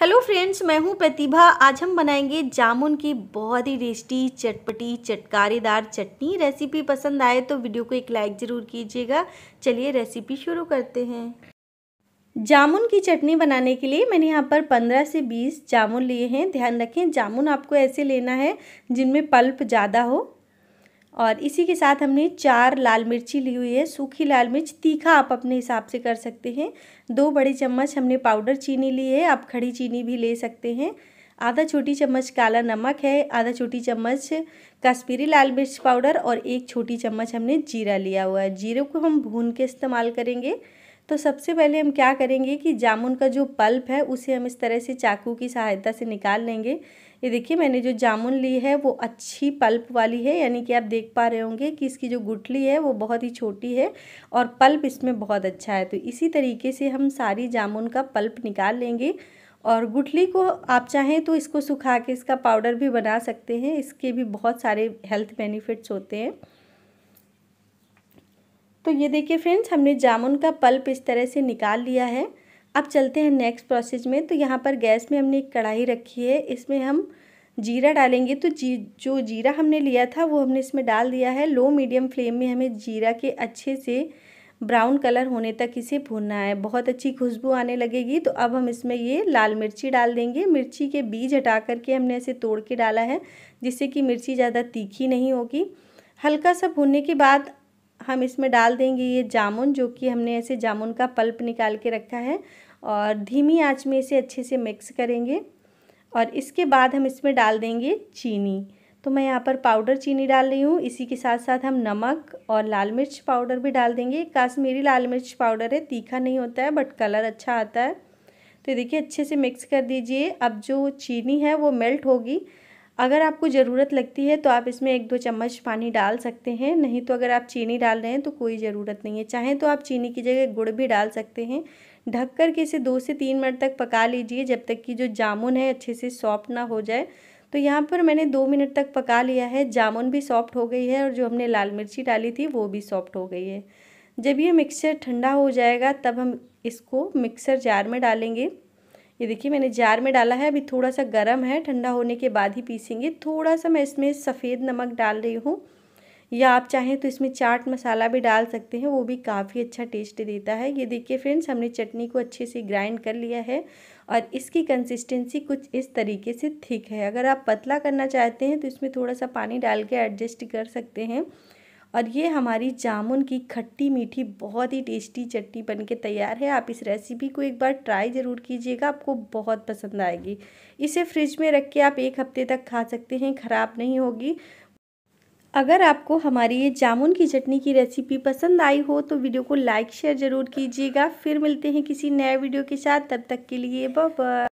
hello friends मैं हूं प्रतिभा आज हम बनाएंगे जामुन की बहुत ही टेस्टी चटपटी चटकारेदार चटनी रेसिपी पसंद आए तो वीडियो को एक लाइक ज़रूर कीजिएगा चलिए रेसिपी शुरू करते हैं जामुन की चटनी बनाने के लिए मैंने यहाँ पर 15 से 20 जामुन लिए हैं ध्यान रखें जामुन आपको ऐसे लेना है जिनमें पल्प ज़्यादा हो और इसी के साथ हमने चार लाल मिर्ची ली हुई है सूखी लाल मिर्च तीखा आप अपने हिसाब से कर सकते हैं दो बड़े चम्मच हमने पाउडर चीनी ली है आप खड़ी चीनी भी ले सकते हैं आधा छोटी चम्मच काला नमक है आधा छोटी चम्मच कश्मीरी लाल मिर्च पाउडर और एक छोटी चम्मच हमने जीरा लिया हुआ है जीरे को हम भून के इस्तेमाल करेंगे तो सबसे पहले हम क्या करेंगे कि जामुन का जो पल्प है उसे हम इस तरह से चाकू की सहायता से निकाल लेंगे ये देखिए मैंने जो जामुन ली है वो अच्छी पल्प वाली है यानी कि आप देख पा रहे होंगे कि इसकी जो गुठली है वो बहुत ही छोटी है और पल्प इसमें बहुत अच्छा है तो इसी तरीके से हम सारी जामुन का पल्प निकाल लेंगे और गुठली को आप चाहें तो इसको सुखा के इसका पाउडर भी बना सकते हैं इसके भी बहुत सारे हेल्थ बेनिफिट्स होते हैं तो ये देखिए फ्रेंड्स हमने जामुन का पल्प इस तरह से निकाल लिया है अब चलते हैं नेक्स्ट प्रोसेस में तो यहाँ पर गैस में हमने एक कढ़ाई रखी है इसमें हम जीरा डालेंगे तो जी जो जीरा हमने लिया था वो हमने इसमें डाल दिया है लो मीडियम फ्लेम में हमें जीरा के अच्छे से ब्राउन कलर होने तक इसे भूनना है बहुत अच्छी खुशबू आने लगेगी तो अब हम इसमें ये लाल मिर्ची डाल देंगे मिर्ची के बीज हटा करके हमने इसे तोड़ के डाला है जिससे कि मिर्ची ज़्यादा तीखी नहीं होगी हल्का सा भूनने के बाद हम इसमें डाल देंगे ये जामुन जो कि हमने ऐसे जामुन का पल्प निकाल के रखा है और धीमी आंच में इसे अच्छे से मिक्स करेंगे और इसके बाद हम इसमें डाल देंगे चीनी तो मैं यहाँ पर पाउडर चीनी डाल रही हूँ इसी के साथ साथ हम नमक और लाल मिर्च पाउडर भी डाल देंगे काश्मीरी लाल मिर्च पाउडर है तीखा नहीं होता है बट कलर अच्छा आता है तो देखिए अच्छे से मिक्स कर दीजिए अब जो चीनी है वो मेल्ट होगी अगर आपको ज़रूरत लगती है तो आप इसमें एक दो चम्मच पानी डाल सकते हैं नहीं तो अगर आप चीनी डाल रहे हैं तो कोई ज़रूरत नहीं है चाहें तो आप चीनी की जगह गुड़ भी डाल सकते हैं ढक कर के इसे दो से तीन मिनट तक पका लीजिए जब तक कि जो जामुन है अच्छे से सॉफ्ट ना हो जाए तो यहाँ पर मैंने दो मिनट तक पका लिया है जामुन भी सॉफ्ट हो गई है और जो हमने लाल मिर्ची डाली थी वो भी सॉफ्ट हो गई है जब ये मिक्सचर ठंडा हो जाएगा तब हम इसको मिक्सर जार में डालेंगे ये देखिए मैंने जार में डाला है अभी थोड़ा सा गर्म है ठंडा होने के बाद ही पीसेंगे थोड़ा सा मैं इसमें सफ़ेद नमक डाल रही हूँ या आप चाहें तो इसमें चाट मसाला भी डाल सकते हैं वो भी काफ़ी अच्छा टेस्ट देता है ये देखिए फ्रेंड्स हमने चटनी को अच्छे से ग्राइंड कर लिया है और इसकी कंसिस्टेंसी कुछ इस तरीके से थिक है अगर आप पतला करना चाहते हैं तो इसमें थोड़ा सा पानी डाल के एडजस्ट कर सकते हैं और ये हमारी जामुन की खट्टी मीठी बहुत ही टेस्टी चटनी बन के तैयार है आप इस रेसिपी को एक बार ट्राई ज़रूर कीजिएगा आपको बहुत पसंद आएगी इसे फ्रिज में रख के आप एक हफ्ते तक खा सकते हैं ख़राब नहीं होगी अगर आपको हमारी ये जामुन की चटनी की रेसिपी पसंद आई हो तो वीडियो को लाइक शेयर ज़रूर कीजिएगा फिर मिलते हैं किसी नए वीडियो के साथ तब तक के लिए बाय